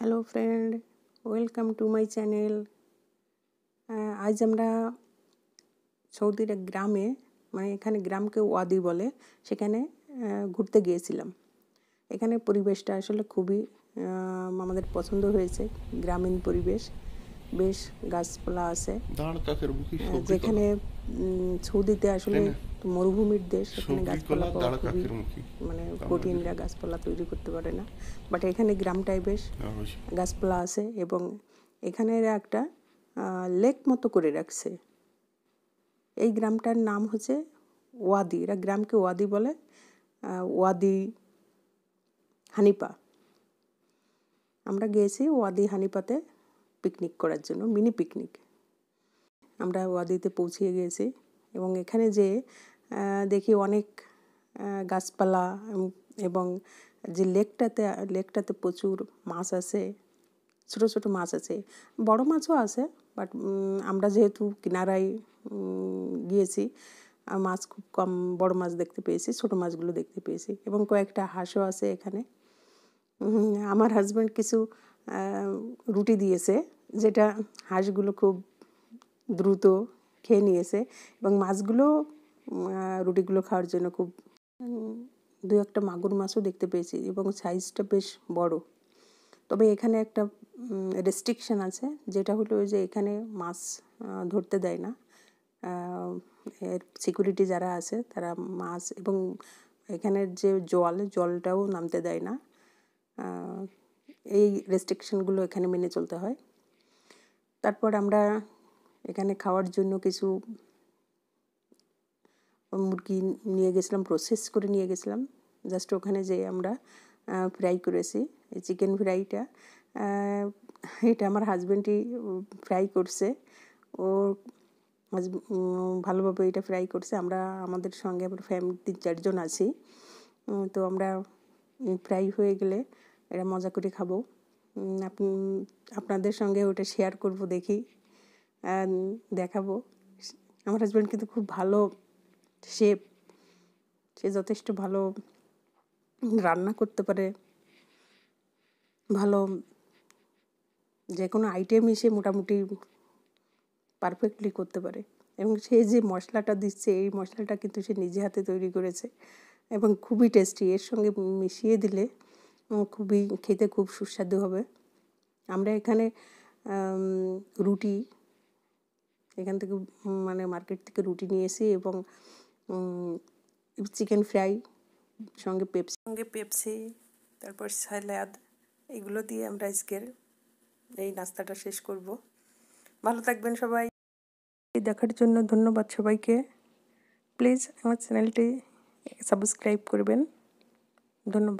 hello friend welcome to my channel আজ আমরা সৌদির এক গ্রামে মানে এখানে গ্রামকে ওয়াদি বলে সেখানে ঘুরতে গিয়েছিলাম এখানে পরিবেশটা আসলে খুবই আমাদের পছন্দ হয়েছে গ্রামীণ পরিবেশ বেশ গাছপালা আছে যেখানে সৌদিতে আসলে মরুভূমির দেশ ওখানে গাছপালা পাওয়া খুবই মানে কঠিনরা গাছপালা তৈরি করতে পারে না বাট এখানে গ্রামটাই হ্যাঁ, বেশ গাছপালা আছে এবং এখানে একটা লেক মতো করে রাখছে এই গ্রামটার নাম হচ্ছে ওয়াদি এরা গ্রামকে ওয়াদি বলে ওয়াদি হানিপা আমরা গিয়েছি ওয়াদি হানিপাতে পিকনিক করার জন্য মিনি পিকনিক আমরা ওয়াদিতে পৌঁছিয়ে গিয়েছি এবং এখানে যে দেখি অনেক গাছপালা এবং যে লেকটাতে লেকটাতে প্রচুর মাছ আছে ছোটো ছোটো মাছ আছে বড় মাছও আছে বাট আমরা যেহেতু কিনারায় গিয়েছি মাছ খুব কম বড় মাছ দেখতে পেয়েছি ছোটো মাছগুলো দেখতে পেয়েছি এবং কয়েকটা হাঁসও আছে এখানে আমার হাজব্যান্ড কিছু রুটি দিয়েছে যেটা হাঁসগুলো খুব দ্রুত খেয়ে নিয়েছে এবং মাছগুলো রুটিগুলো খাওয়ার জন্য খুব দু একটা মাগুর মাছও দেখতে পেয়েছি এবং সাইজটা বেশ বড় তবে এখানে একটা রেস্ট্রিকশান আছে যেটা হলো যে এখানে মাছ ধরতে দেয় না এর সিকিউরিটি যারা আছে তারা মাছ এবং এখানের যে জল জলটাও নামতে দেয় না এই রেস্ট্রিকশনগুলো এখানে মেনে চলতে হয় তারপর আমরা এখানে খাওয়ার জন্য কিছু মুরগি নিয়ে গেছিলাম প্রসেস করে নিয়ে গেছিলাম জাস্ট ওখানে যেয়ে আমরা ফ্রাই করেছি এই চিকেন ফ্রাইটা এটা আমার হাজব্যান্ডই ফ্রাই করছে ও ভালোভাবে এটা ফ্রাই করছে আমরা আমাদের সঙ্গে আমার ফ্যামিলি তিন চারজন আছি তো আমরা ফ্রাই হয়ে গেলে এটা মজা করে খাবো আপনি আপনাদের সঙ্গে ওটা শেয়ার করব দেখি দেখাবো আমার হাজব্যান্ড কিন্তু খুব ভালো শেফ সে যথেষ্ট ভালো রান্না করতে পারে ভালো যে কোনো আইটেমই সে মোটামুটি পারফেক্টলি করতে পারে এবং সে যে মশলাটা দিচ্ছে এই মশলাটা কিন্তু সে নিজে হাতে তৈরি করেছে এবং খুবই টেস্টি এর সঙ্গে মিশিয়ে দিলে খুবই খেতে খুব সুস্বাদু হবে আমরা এখানে রুটি এখান থেকে মানে মার্কেট থেকে রুটি নিয়ে এসি এবং চিকেন ফ্রাই সঙ্গে পেপসি সঙ্গে পেপসি তারপর স্যালাদ এগুলো দিয়ে আমরা আজকের এই নাস্তাটা শেষ করব ভালো থাকবেন সবাই দেখার জন্য ধন্যবাদ সবাইকে প্লিজ আমার চ্যানেলটি সাবস্ক্রাইব করবেন ধন্যবাদ